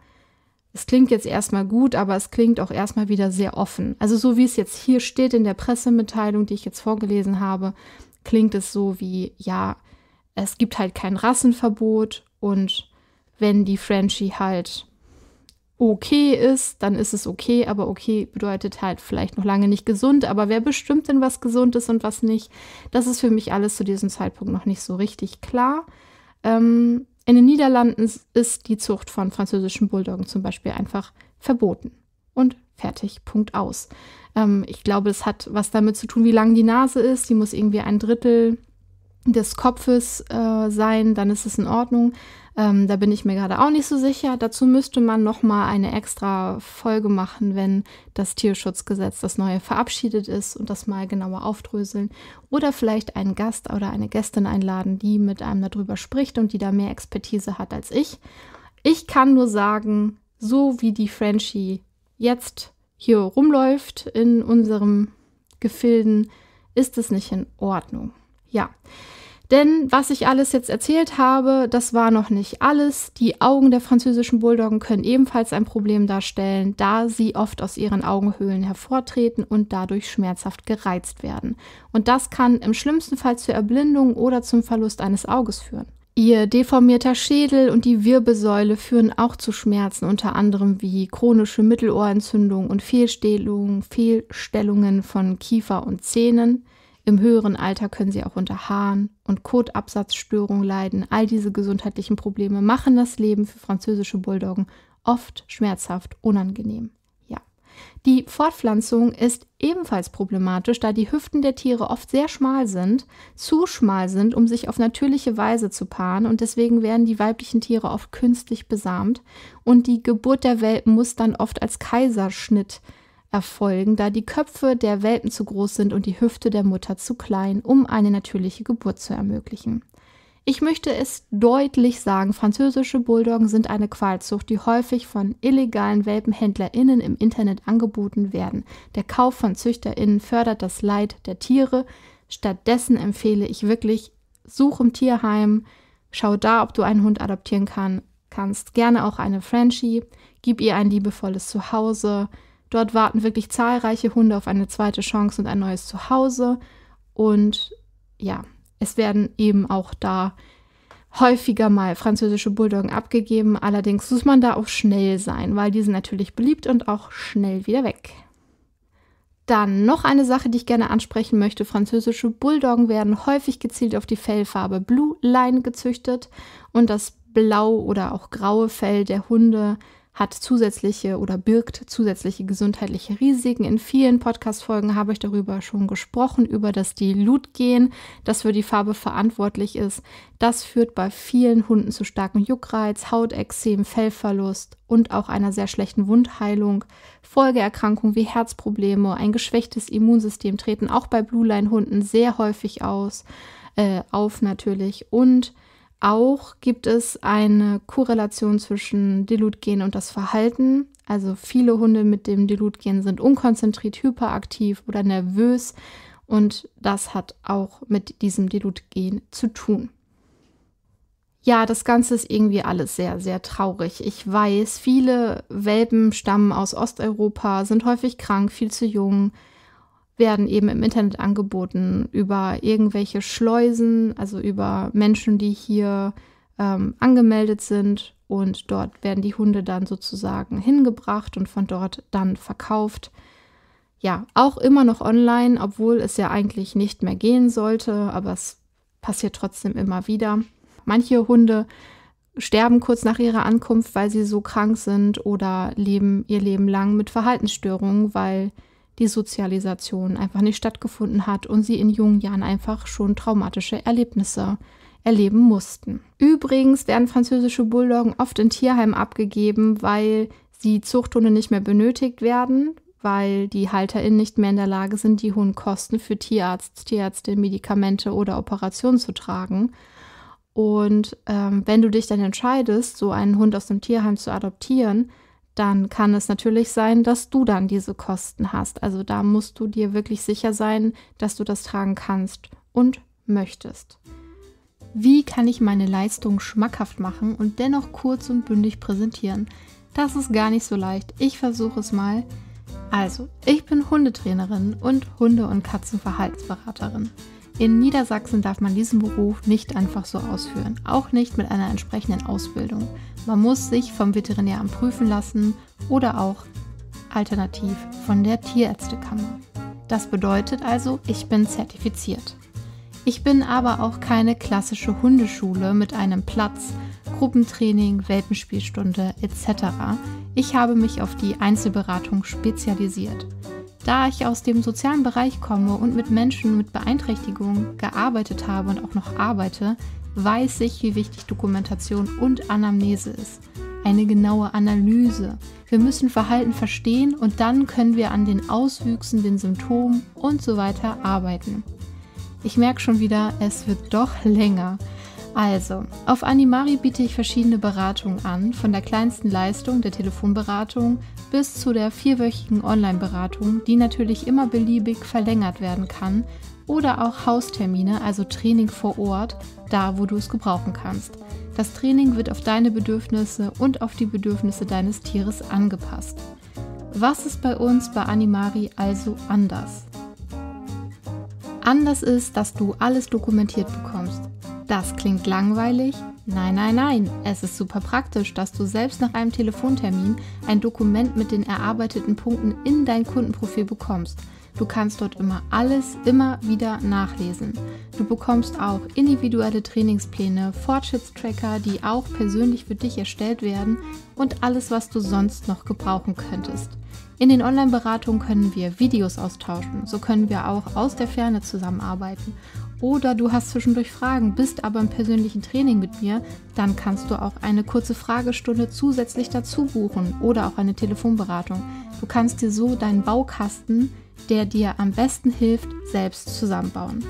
Es klingt jetzt erstmal gut, aber es klingt auch erstmal wieder sehr offen. Also so wie es jetzt hier steht in der Pressemitteilung, die ich jetzt vorgelesen habe, klingt es so wie, ja, es gibt halt kein Rassenverbot und wenn die Frenchie halt okay ist, dann ist es okay, aber okay bedeutet halt vielleicht noch lange nicht gesund, aber wer bestimmt denn, was gesund ist und was nicht? Das ist für mich alles zu diesem Zeitpunkt noch nicht so richtig klar. Ähm, in den Niederlanden ist die Zucht von französischen Bulldoggen zum Beispiel einfach verboten. Und fertig, Punkt aus. Ähm, ich glaube, es hat was damit zu tun, wie lang die Nase ist. Die muss irgendwie ein Drittel des Kopfes äh, sein, dann ist es in Ordnung. Ähm, da bin ich mir gerade auch nicht so sicher. Dazu müsste man nochmal eine extra Folge machen, wenn das Tierschutzgesetz, das neue, verabschiedet ist und das mal genauer aufdröseln. Oder vielleicht einen Gast oder eine Gästin einladen, die mit einem darüber spricht und die da mehr Expertise hat als ich. Ich kann nur sagen, so wie die Frenchie jetzt hier rumläuft in unserem Gefilden, ist es nicht in Ordnung. Ja. Denn was ich alles jetzt erzählt habe, das war noch nicht alles. Die Augen der französischen Bulldoggen können ebenfalls ein Problem darstellen, da sie oft aus ihren Augenhöhlen hervortreten und dadurch schmerzhaft gereizt werden. Und das kann im schlimmsten Fall zur Erblindung oder zum Verlust eines Auges führen. Ihr deformierter Schädel und die Wirbelsäule führen auch zu Schmerzen, unter anderem wie chronische Mittelohrentzündung und Fehlstellungen, Fehlstellungen von Kiefer und Zähnen. Im höheren Alter können sie auch unter Haaren- und Kotabsatzstörungen leiden. All diese gesundheitlichen Probleme machen das Leben für französische Bulldoggen oft schmerzhaft unangenehm. Die Fortpflanzung ist ebenfalls problematisch, da die Hüften der Tiere oft sehr schmal sind, zu schmal sind, um sich auf natürliche Weise zu paaren und deswegen werden die weiblichen Tiere oft künstlich besamt und die Geburt der Welpen muss dann oft als Kaiserschnitt äh, erfolgen, da die Köpfe der Welpen zu groß sind und die Hüfte der Mutter zu klein, um eine natürliche Geburt zu ermöglichen. Ich möchte es deutlich sagen, französische Bulldoggen sind eine Qualzucht, die häufig von illegalen WelpenhändlerInnen im Internet angeboten werden. Der Kauf von ZüchterInnen fördert das Leid der Tiere. Stattdessen empfehle ich wirklich, such im Tierheim, schau da, ob du einen Hund adoptieren kann, kannst. Gerne auch eine Frenchie, gib ihr ein liebevolles Zuhause, Dort warten wirklich zahlreiche Hunde auf eine zweite Chance und ein neues Zuhause. Und ja, es werden eben auch da häufiger mal französische Bulldoggen abgegeben. Allerdings muss man da auch schnell sein, weil die sind natürlich beliebt und auch schnell wieder weg. Dann noch eine Sache, die ich gerne ansprechen möchte. Französische Bulldoggen werden häufig gezielt auf die Fellfarbe Blue Line gezüchtet und das blau oder auch graue Fell der Hunde hat zusätzliche oder birgt zusätzliche gesundheitliche Risiken. In vielen Podcast-Folgen habe ich darüber schon gesprochen, über das Dilutgen, das für die Farbe verantwortlich ist. Das führt bei vielen Hunden zu starkem Juckreiz, Hautexem, Fellverlust und auch einer sehr schlechten Wundheilung. Folgeerkrankungen wie Herzprobleme, ein geschwächtes Immunsystem treten auch bei Blue Line Hunden sehr häufig aus, äh, auf natürlich und auch gibt es eine Korrelation zwischen Dilutgen und das Verhalten. Also viele Hunde mit dem Dilutgen sind unkonzentriert, hyperaktiv oder nervös und das hat auch mit diesem Dilutgen zu tun. Ja, das Ganze ist irgendwie alles sehr, sehr traurig. Ich weiß, viele Welpen stammen aus Osteuropa, sind häufig krank, viel zu jung, werden eben im Internet angeboten über irgendwelche Schleusen, also über Menschen, die hier ähm, angemeldet sind und dort werden die Hunde dann sozusagen hingebracht und von dort dann verkauft. Ja, auch immer noch online, obwohl es ja eigentlich nicht mehr gehen sollte, aber es passiert trotzdem immer wieder. Manche Hunde sterben kurz nach ihrer Ankunft, weil sie so krank sind oder leben ihr Leben lang mit Verhaltensstörungen, weil die Sozialisation einfach nicht stattgefunden hat und sie in jungen Jahren einfach schon traumatische Erlebnisse erleben mussten. Übrigens werden französische Bulldoggen oft in Tierheimen abgegeben, weil die Zuchthunde nicht mehr benötigt werden, weil die HalterInnen nicht mehr in der Lage sind, die hohen Kosten für Tierarzt, Tierärzte, Medikamente oder Operationen zu tragen. Und ähm, wenn du dich dann entscheidest, so einen Hund aus dem Tierheim zu adoptieren, dann kann es natürlich sein, dass du dann diese Kosten hast. Also da musst du dir wirklich sicher sein, dass du das tragen kannst und möchtest. Wie kann ich meine Leistung schmackhaft machen und dennoch kurz und bündig präsentieren? Das ist gar nicht so leicht. Ich versuche es mal. Also, ich bin Hundetrainerin und Hunde- und Katzenverhaltsberaterin. In Niedersachsen darf man diesen Beruf nicht einfach so ausführen, auch nicht mit einer entsprechenden Ausbildung. Man muss sich vom Veterinäramt prüfen lassen oder auch alternativ von der Tierärztekammer. Das bedeutet also, ich bin zertifiziert. Ich bin aber auch keine klassische Hundeschule mit einem Platz, Gruppentraining, Welpenspielstunde etc. Ich habe mich auf die Einzelberatung spezialisiert. Da ich aus dem sozialen Bereich komme und mit Menschen mit Beeinträchtigungen gearbeitet habe und auch noch arbeite, weiß ich, wie wichtig Dokumentation und Anamnese ist. Eine genaue Analyse. Wir müssen Verhalten verstehen und dann können wir an den Auswüchsen, den Symptomen und so weiter arbeiten. Ich merke schon wieder, es wird doch länger. Also, auf Animari biete ich verschiedene Beratungen an, von der kleinsten Leistung der Telefonberatung bis zu der vierwöchigen Online-Beratung, die natürlich immer beliebig verlängert werden kann, oder auch Haustermine, also Training vor Ort, da wo du es gebrauchen kannst. Das Training wird auf deine Bedürfnisse und auf die Bedürfnisse deines Tieres angepasst. Was ist bei uns bei Animari also anders? Anders ist, dass du alles dokumentiert bekommst. Das klingt langweilig? Nein, nein, nein. Es ist super praktisch, dass du selbst nach einem Telefontermin ein Dokument mit den erarbeiteten Punkten in dein Kundenprofil bekommst – Du kannst dort immer alles immer wieder nachlesen. Du bekommst auch individuelle Trainingspläne, Fortschrittstracker, die auch persönlich für dich erstellt werden und alles, was du sonst noch gebrauchen könntest. In den Online-Beratungen können wir Videos austauschen, so können wir auch aus der Ferne zusammenarbeiten. Oder du hast zwischendurch Fragen, bist aber im persönlichen Training mit mir, dann kannst du auch eine kurze Fragestunde zusätzlich dazu buchen oder auch eine Telefonberatung. Du kannst dir so deinen Baukasten der dir am besten hilft, selbst zusammenbauen.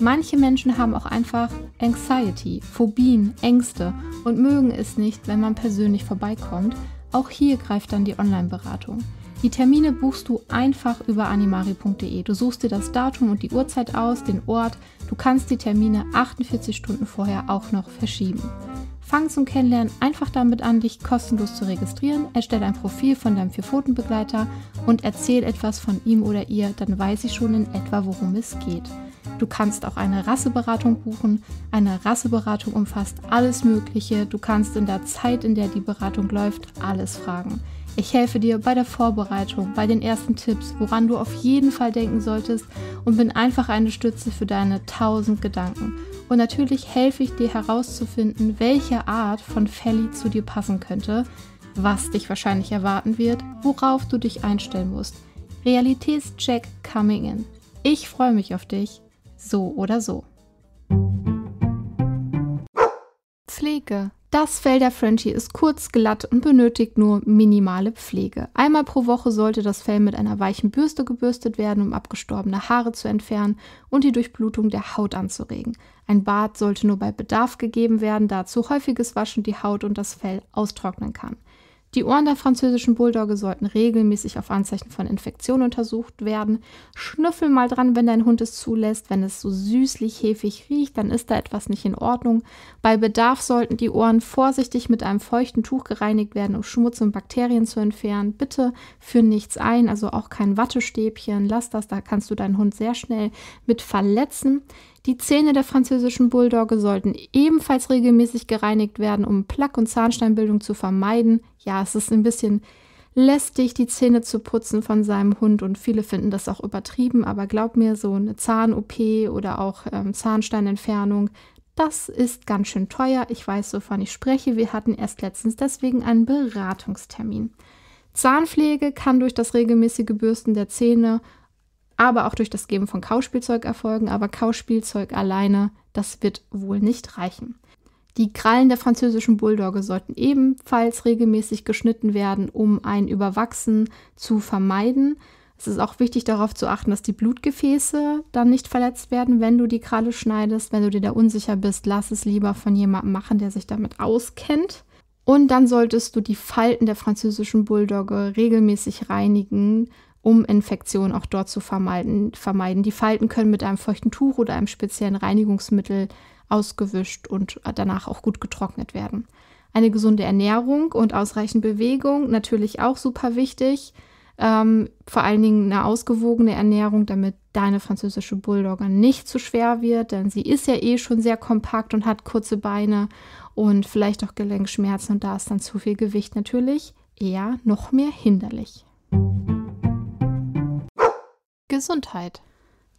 Manche Menschen haben auch einfach Anxiety, Phobien, Ängste und mögen es nicht, wenn man persönlich vorbeikommt. Auch hier greift dann die Online-Beratung. Die Termine buchst du einfach über animari.de. Du suchst dir das Datum und die Uhrzeit aus, den Ort. Du kannst die Termine 48 Stunden vorher auch noch verschieben. Fang zum Kennenlernen einfach damit an, dich kostenlos zu registrieren. Erstelle ein Profil von deinem Vierpfotenbegleiter und erzähl etwas von ihm oder ihr, dann weiß ich schon in etwa, worum es geht. Du kannst auch eine Rasseberatung buchen. Eine Rasseberatung umfasst alles Mögliche. Du kannst in der Zeit, in der die Beratung läuft, alles fragen. Ich helfe dir bei der Vorbereitung, bei den ersten Tipps, woran du auf jeden Fall denken solltest und bin einfach eine Stütze für deine tausend Gedanken. Und natürlich helfe ich dir herauszufinden, welche Art von Felly zu dir passen könnte, was dich wahrscheinlich erwarten wird, worauf du dich einstellen musst. Realitätscheck coming in. Ich freue mich auf dich, so oder so. Pflege das Fell der Frenchie ist kurz, glatt und benötigt nur minimale Pflege. Einmal pro Woche sollte das Fell mit einer weichen Bürste gebürstet werden, um abgestorbene Haare zu entfernen und die Durchblutung der Haut anzuregen. Ein Bad sollte nur bei Bedarf gegeben werden, da zu häufiges Waschen die Haut und das Fell austrocknen kann. Die Ohren der französischen Bulldogge sollten regelmäßig auf Anzeichen von Infektionen untersucht werden. Schnüffel mal dran, wenn dein Hund es zulässt. Wenn es so süßlich hefig riecht, dann ist da etwas nicht in Ordnung. Bei Bedarf sollten die Ohren vorsichtig mit einem feuchten Tuch gereinigt werden, um Schmutz und Bakterien zu entfernen. Bitte für nichts ein, also auch kein Wattestäbchen. Lass das, da kannst du deinen Hund sehr schnell mit verletzen. Die Zähne der französischen Bulldogge sollten ebenfalls regelmäßig gereinigt werden, um Plaque- und Zahnsteinbildung zu vermeiden ja, es ist ein bisschen lästig, die Zähne zu putzen von seinem Hund und viele finden das auch übertrieben, aber glaub mir, so eine Zahn-OP oder auch ähm, Zahnsteinentfernung, das ist ganz schön teuer. Ich weiß, wovon ich spreche. Wir hatten erst letztens deswegen einen Beratungstermin. Zahnpflege kann durch das regelmäßige Bürsten der Zähne, aber auch durch das Geben von Kauspielzeug erfolgen, aber Kauspielzeug alleine, das wird wohl nicht reichen. Die Krallen der französischen Bulldogge sollten ebenfalls regelmäßig geschnitten werden, um ein Überwachsen zu vermeiden. Es ist auch wichtig darauf zu achten, dass die Blutgefäße dann nicht verletzt werden, wenn du die Kralle schneidest. Wenn du dir da unsicher bist, lass es lieber von jemandem machen, der sich damit auskennt. Und dann solltest du die Falten der französischen Bulldogge regelmäßig reinigen, um Infektionen auch dort zu vermeiden. Die Falten können mit einem feuchten Tuch oder einem speziellen Reinigungsmittel ausgewischt und danach auch gut getrocknet werden. Eine gesunde Ernährung und ausreichend Bewegung natürlich auch super wichtig. Ähm, vor allen Dingen eine ausgewogene Ernährung, damit deine französische Bulldogger nicht zu schwer wird, denn sie ist ja eh schon sehr kompakt und hat kurze Beine und vielleicht auch Gelenkschmerzen und da ist dann zu viel Gewicht natürlich eher noch mehr hinderlich. Gesundheit.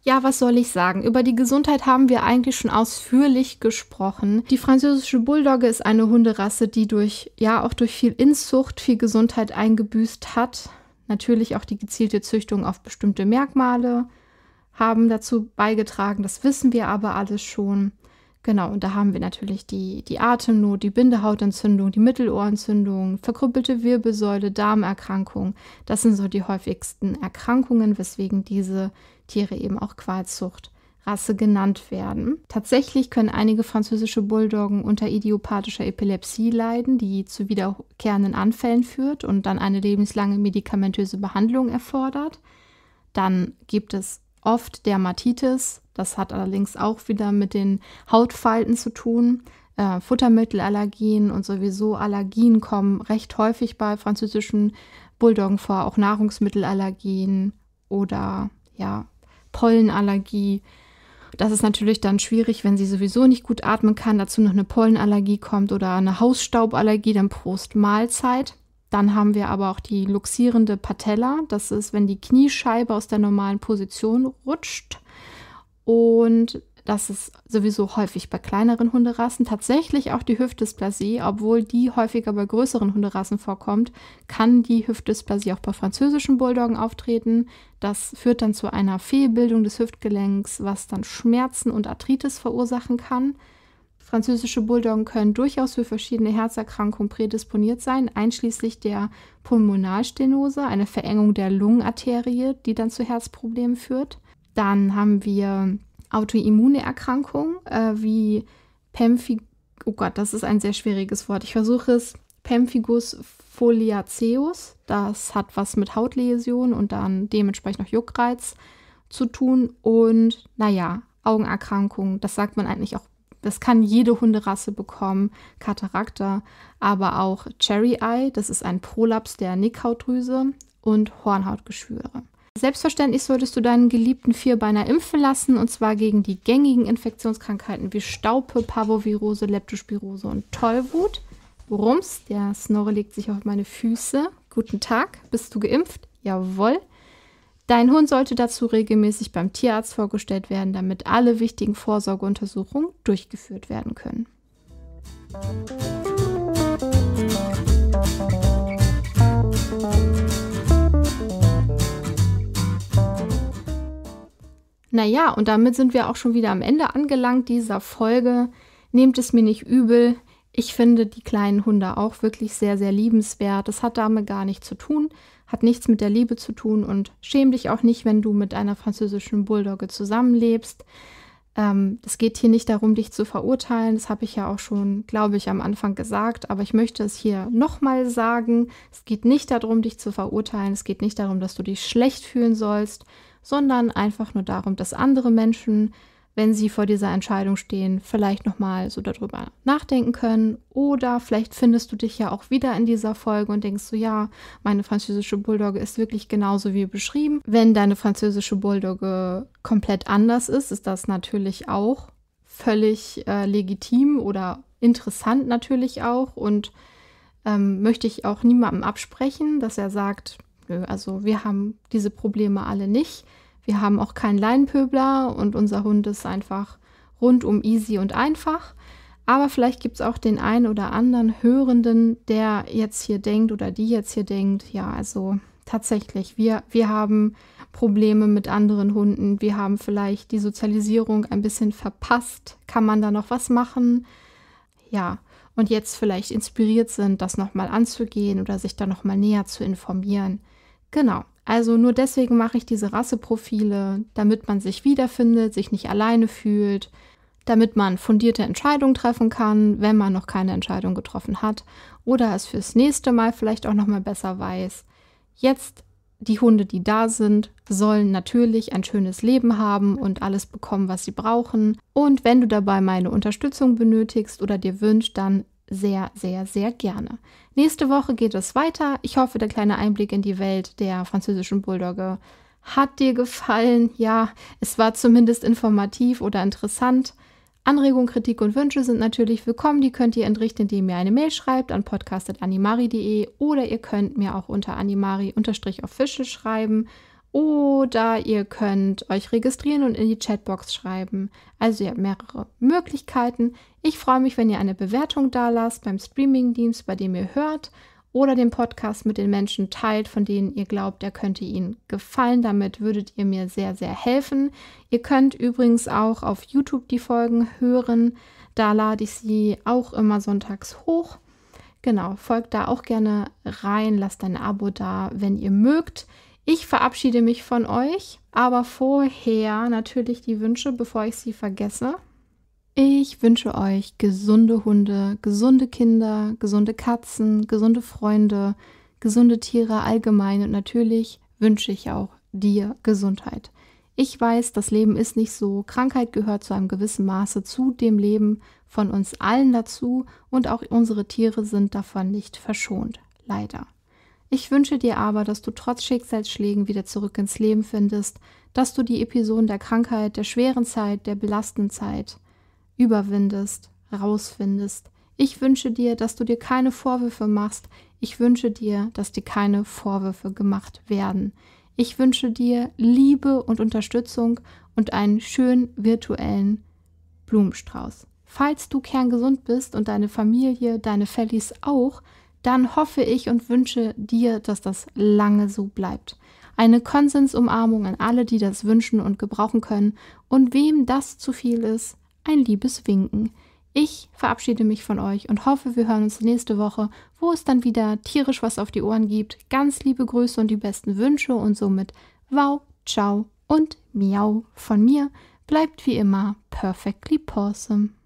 Ja, was soll ich sagen? Über die Gesundheit haben wir eigentlich schon ausführlich gesprochen. Die französische Bulldogge ist eine Hunderasse, die durch, ja, auch durch viel Inzucht, viel Gesundheit eingebüßt hat. Natürlich auch die gezielte Züchtung auf bestimmte Merkmale haben dazu beigetragen. Das wissen wir aber alles schon. Genau, und da haben wir natürlich die, die Atemnot, die Bindehautentzündung, die Mittelohrentzündung, verkrüppelte Wirbelsäule, Darmerkrankung. Das sind so die häufigsten Erkrankungen, weswegen diese Tiere eben auch Qualzucht. Rasse genannt werden. Tatsächlich können einige französische Bulldoggen unter idiopathischer Epilepsie leiden, die zu wiederkehrenden Anfällen führt und dann eine lebenslange medikamentöse Behandlung erfordert. Dann gibt es oft Dermatitis, das hat allerdings auch wieder mit den Hautfalten zu tun. Äh, Futtermittelallergien und sowieso Allergien kommen recht häufig bei französischen Bulldoggen vor, auch Nahrungsmittelallergien oder ja, Pollenallergie. Das ist natürlich dann schwierig, wenn sie sowieso nicht gut atmen kann, dazu noch eine Pollenallergie kommt oder eine Hausstauballergie, dann Prost Mahlzeit. Dann haben wir aber auch die luxierende Patella. Das ist, wenn die Kniescheibe aus der normalen Position rutscht. Und das ist sowieso häufig bei kleineren Hunderassen. Tatsächlich auch die Hüftdysplasie, obwohl die häufiger bei größeren Hunderassen vorkommt, kann die Hüftdysplasie auch bei französischen Bulldoggen auftreten. Das führt dann zu einer Fehlbildung des Hüftgelenks, was dann Schmerzen und Arthritis verursachen kann. Französische Bulldoggen können durchaus für verschiedene Herzerkrankungen prädisponiert sein, einschließlich der Pulmonalstenose, eine Verengung der Lungenarterie, die dann zu Herzproblemen führt. Dann haben wir autoimmune Erkrankungen äh, wie Pemphigus, oh Gott, das ist ein sehr schwieriges Wort. Ich versuche es. Pemphigus foliaceus, das hat was mit Hautläsionen und dann dementsprechend auch Juckreiz zu tun. Und naja, Augenerkrankungen, das sagt man eigentlich auch, das kann jede Hunderasse bekommen, Katarakter, aber auch Cherry Eye, das ist ein Prolaps der Nickhautdrüse und Hornhautgeschwüre. Selbstverständlich solltest du deinen geliebten Vierbeiner impfen lassen und zwar gegen die gängigen Infektionskrankheiten wie Staupe, Pavovirose, Leptospirose und Tollwut. Rums, der Snorre legt sich auf meine Füße. Guten Tag, bist du geimpft? Jawohl. Dein Hund sollte dazu regelmäßig beim Tierarzt vorgestellt werden, damit alle wichtigen Vorsorgeuntersuchungen durchgeführt werden können. Naja, und damit sind wir auch schon wieder am Ende angelangt dieser Folge. Nehmt es mir nicht übel. Ich finde die kleinen Hunde auch wirklich sehr, sehr liebenswert. Das hat damit gar nichts zu tun, hat nichts mit der Liebe zu tun und schäm dich auch nicht, wenn du mit einer französischen Bulldogge zusammenlebst. Ähm, es ähm, geht hier nicht darum, dich zu verurteilen. Das habe ich ja auch schon, glaube ich, am Anfang gesagt. Aber ich möchte es hier nochmal sagen. Es geht nicht darum, dich zu verurteilen. Es geht nicht darum, dass du dich schlecht fühlen sollst sondern einfach nur darum, dass andere Menschen, wenn sie vor dieser Entscheidung stehen, vielleicht nochmal so darüber nachdenken können. Oder vielleicht findest du dich ja auch wieder in dieser Folge und denkst so, ja, meine französische Bulldogge ist wirklich genauso wie beschrieben. Wenn deine französische Bulldogge komplett anders ist, ist das natürlich auch völlig äh, legitim oder interessant natürlich auch und ähm, möchte ich auch niemandem absprechen, dass er sagt, nö, also wir haben diese Probleme alle nicht. Wir haben auch keinen Leinpöbler und unser Hund ist einfach rundum easy und einfach. Aber vielleicht gibt es auch den einen oder anderen Hörenden, der jetzt hier denkt oder die jetzt hier denkt, ja, also tatsächlich, wir, wir haben Probleme mit anderen Hunden, wir haben vielleicht die Sozialisierung ein bisschen verpasst, kann man da noch was machen? Ja, und jetzt vielleicht inspiriert sind, das nochmal anzugehen oder sich da nochmal näher zu informieren. Genau. Also nur deswegen mache ich diese Rasseprofile, damit man sich wiederfindet, sich nicht alleine fühlt, damit man fundierte Entscheidungen treffen kann, wenn man noch keine Entscheidung getroffen hat oder es fürs nächste Mal vielleicht auch noch mal besser weiß. Jetzt die Hunde, die da sind, sollen natürlich ein schönes Leben haben und alles bekommen, was sie brauchen. Und wenn du dabei meine Unterstützung benötigst oder dir wünschst, dann sehr, sehr, sehr gerne. Nächste Woche geht es weiter. Ich hoffe, der kleine Einblick in die Welt der französischen Bulldogge hat dir gefallen. Ja, es war zumindest informativ oder interessant. Anregungen, Kritik und Wünsche sind natürlich willkommen. Die könnt ihr entrichten, indem ihr eine Mail schreibt an podcast.animari.de oder ihr könnt mir auch unter animari-official schreiben oder ihr könnt euch registrieren und in die Chatbox schreiben. Also ihr habt mehrere Möglichkeiten. Ich freue mich, wenn ihr eine Bewertung da lasst beim Streamingdienst, bei dem ihr hört oder den Podcast mit den Menschen teilt, von denen ihr glaubt, er könnte ihnen gefallen. Damit würdet ihr mir sehr, sehr helfen. Ihr könnt übrigens auch auf YouTube die Folgen hören. Da lade ich sie auch immer sonntags hoch. Genau, folgt da auch gerne rein, lasst ein Abo da, wenn ihr mögt. Ich verabschiede mich von euch, aber vorher natürlich die Wünsche, bevor ich sie vergesse. Ich wünsche euch gesunde Hunde, gesunde Kinder, gesunde Katzen, gesunde Freunde, gesunde Tiere allgemein und natürlich wünsche ich auch dir Gesundheit. Ich weiß, das Leben ist nicht so. Krankheit gehört zu einem gewissen Maße zu dem Leben von uns allen dazu und auch unsere Tiere sind davon nicht verschont. Leider. Ich wünsche dir aber, dass du trotz Schicksalsschlägen wieder zurück ins Leben findest, dass du die Episoden der Krankheit, der schweren Zeit, der belastenden Zeit überwindest, rausfindest. Ich wünsche dir, dass du dir keine Vorwürfe machst. Ich wünsche dir, dass dir keine Vorwürfe gemacht werden. Ich wünsche dir Liebe und Unterstützung und einen schönen virtuellen Blumenstrauß. Falls du kerngesund bist und deine Familie, deine Fellies auch, dann hoffe ich und wünsche dir, dass das lange so bleibt. Eine Konsensumarmung an alle, die das wünschen und gebrauchen können. Und wem das zu viel ist, ein liebes Winken. Ich verabschiede mich von euch und hoffe, wir hören uns nächste Woche, wo es dann wieder tierisch was auf die Ohren gibt. Ganz liebe Grüße und die besten Wünsche und somit wow, ciao und miau von mir. Bleibt wie immer perfectly awesome.